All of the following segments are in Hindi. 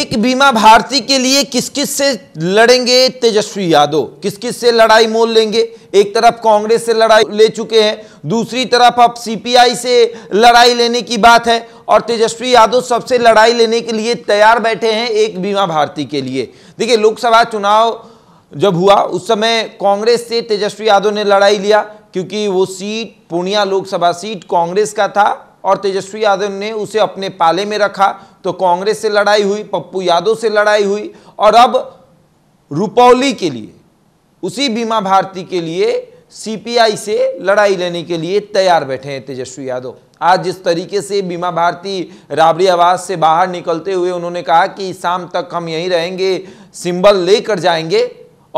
एक बीमा भारती के लिए किस किस से लड़ेंगे तेजस्वी यादव किस किस से लड़ाई मोल लेंगे एक तरफ कांग्रेस से लड़ाई ले चुके हैं दूसरी तरफ अब सीपीआई से लड़ाई लेने की बात है और तेजस्वी यादव सबसे लड़ाई लेने के लिए तैयार बैठे हैं एक बीमा भारती के लिए देखिए लोकसभा चुनाव जब हुआ उस समय कांग्रेस से तेजस्वी यादव ने लड़ाई लिया क्योंकि वो सीट पूर्णिया लोकसभा सीट कांग्रेस का था और तेजस्वी यादव ने उसे अपने पाले में रखा तो कांग्रेस से लड़ाई हुई पप्पू यादव से लड़ाई हुई और अब रुपौली के लिए उसी बीमा भारती के लिए सीपीआई से लड़ाई लेने के लिए तैयार बैठे हैं तेजस्वी यादव आज जिस तरीके से बीमा भारती राबड़ी आवास से बाहर निकलते हुए उन्होंने कहा कि शाम तक हम यहीं रहेंगे सिंबल लेकर जाएंगे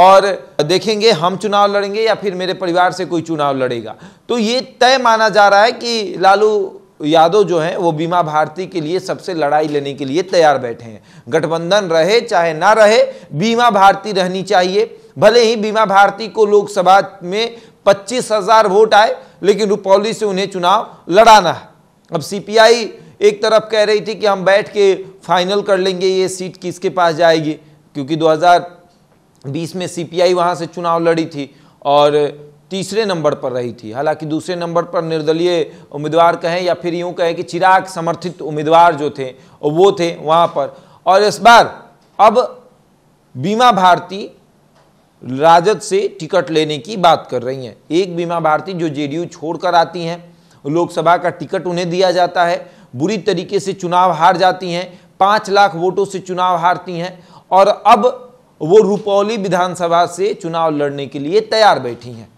और देखेंगे हम चुनाव लड़ेंगे या फिर मेरे परिवार से कोई चुनाव लड़ेगा तो ये तय माना जा रहा है कि लालू यादव जो हैं वो बीमा भारती के लिए सबसे लड़ाई लेने के लिए तैयार बैठे हैं गठबंधन रहे चाहे ना रहे बीमा भारती रहनी चाहिए भले ही बीमा भारती को लोकसभा में पच्चीस हजार वोट आए लेकिन रुपौली से उन्हें चुनाव लड़ाना है अब सीपीआई एक तरफ कह रही थी कि हम बैठ के फाइनल कर लेंगे ये सीट किसके पास जाएगी क्योंकि 2020 में सीपीआई वहां से चुनाव लड़ी थी और तीसरे नंबर पर रही थी हालांकि दूसरे नंबर पर निर्दलीय उम्मीदवार कहें या फिर यूं कहें कि चिराग समर्थित उम्मीदवार जो थे वो थे वहाँ पर और इस बार अब बीमा भारती राजद से टिकट लेने की बात कर रही हैं एक बीमा भारती जो जेडीयू छोड़कर आती हैं लोकसभा का टिकट उन्हें दिया जाता है बुरी तरीके से चुनाव हार जाती हैं पाँच लाख वोटों से चुनाव हारती हैं और अब वो रुपौली विधानसभा से चुनाव लड़ने के लिए तैयार बैठी हैं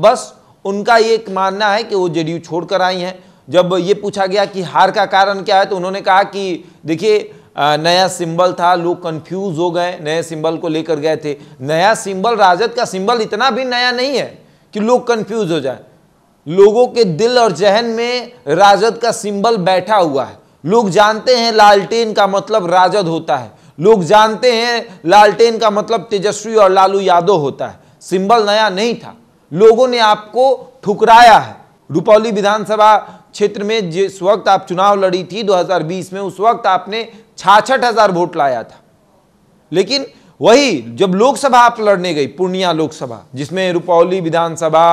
बस उनका ये मानना है कि वो जेडीयू छोड़कर आई हैं जब ये पूछा गया कि हार का कारण क्या है तो उन्होंने कहा कि देखिए नया सिंबल था लोग कंफ्यूज हो गए नए सिंबल को लेकर गए थे नया सिंबल राजद का सिंबल इतना भी नया नहीं है कि लोग कंफ्यूज हो जाए लोगों के दिल और जहन में राजद का सिंबल बैठा हुआ है लोग जानते हैं लालटेन का मतलब राजद होता है लोग जानते हैं लालटेन का मतलब तेजस्वी और लालू यादव होता है सिंबल नया नहीं था लोगों ने आपको ठुकराया है रुपौली विधानसभा क्षेत्र में जिस वक्त आप चुनाव लड़ी थी 2020 में उस वक्त आपने छाछठ हजार वोट लाया था लेकिन वही जब लोकसभा आप लड़ने गई पूर्णिया लोकसभा जिसमें रुपौली विधानसभा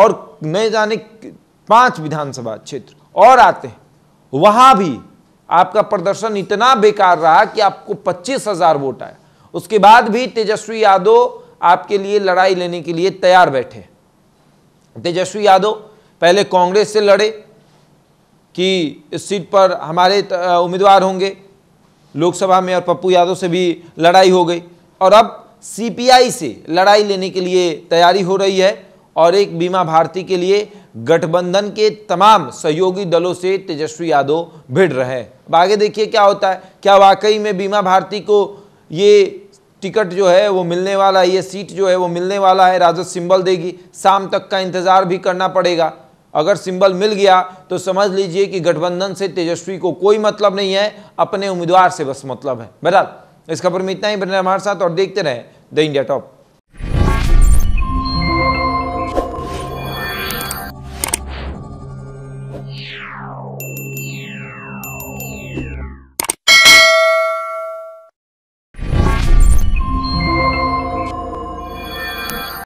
और नए जाने पांच विधानसभा क्षेत्र और आते हैं वहां भी आपका प्रदर्शन इतना बेकार रहा कि आपको पच्चीस हजार वोट आया उसके बाद भी तेजस्वी यादव आपके लिए लड़ाई लेने के लिए तैयार बैठे तेजस्वी यादव पहले कांग्रेस से लड़े कि इस सीट पर हमारे उम्मीदवार होंगे लोकसभा में और पप्पू यादव से भी लड़ाई हो गई और अब सीपीआई से लड़ाई लेने के लिए तैयारी हो रही है और एक बीमा भारती के लिए गठबंधन के तमाम सहयोगी दलों से तेजस्वी यादव भिड़ रहे हैं अब आगे देखिए क्या होता है क्या वाकई में बीमा भारती को ये टिकट जो है वो मिलने वाला है ये सीट जो है वो मिलने वाला है राजद सिंबल देगी शाम तक का इंतज़ार भी करना पड़ेगा अगर सिंबल मिल गया तो समझ लीजिए कि गठबंधन से तेजस्वी को कोई मतलब नहीं है अपने उम्मीदवार से बस मतलब है बहरहाल इस खबर में इतना ही बने हमारे साथ और देखते रहे द इंडिया टॉप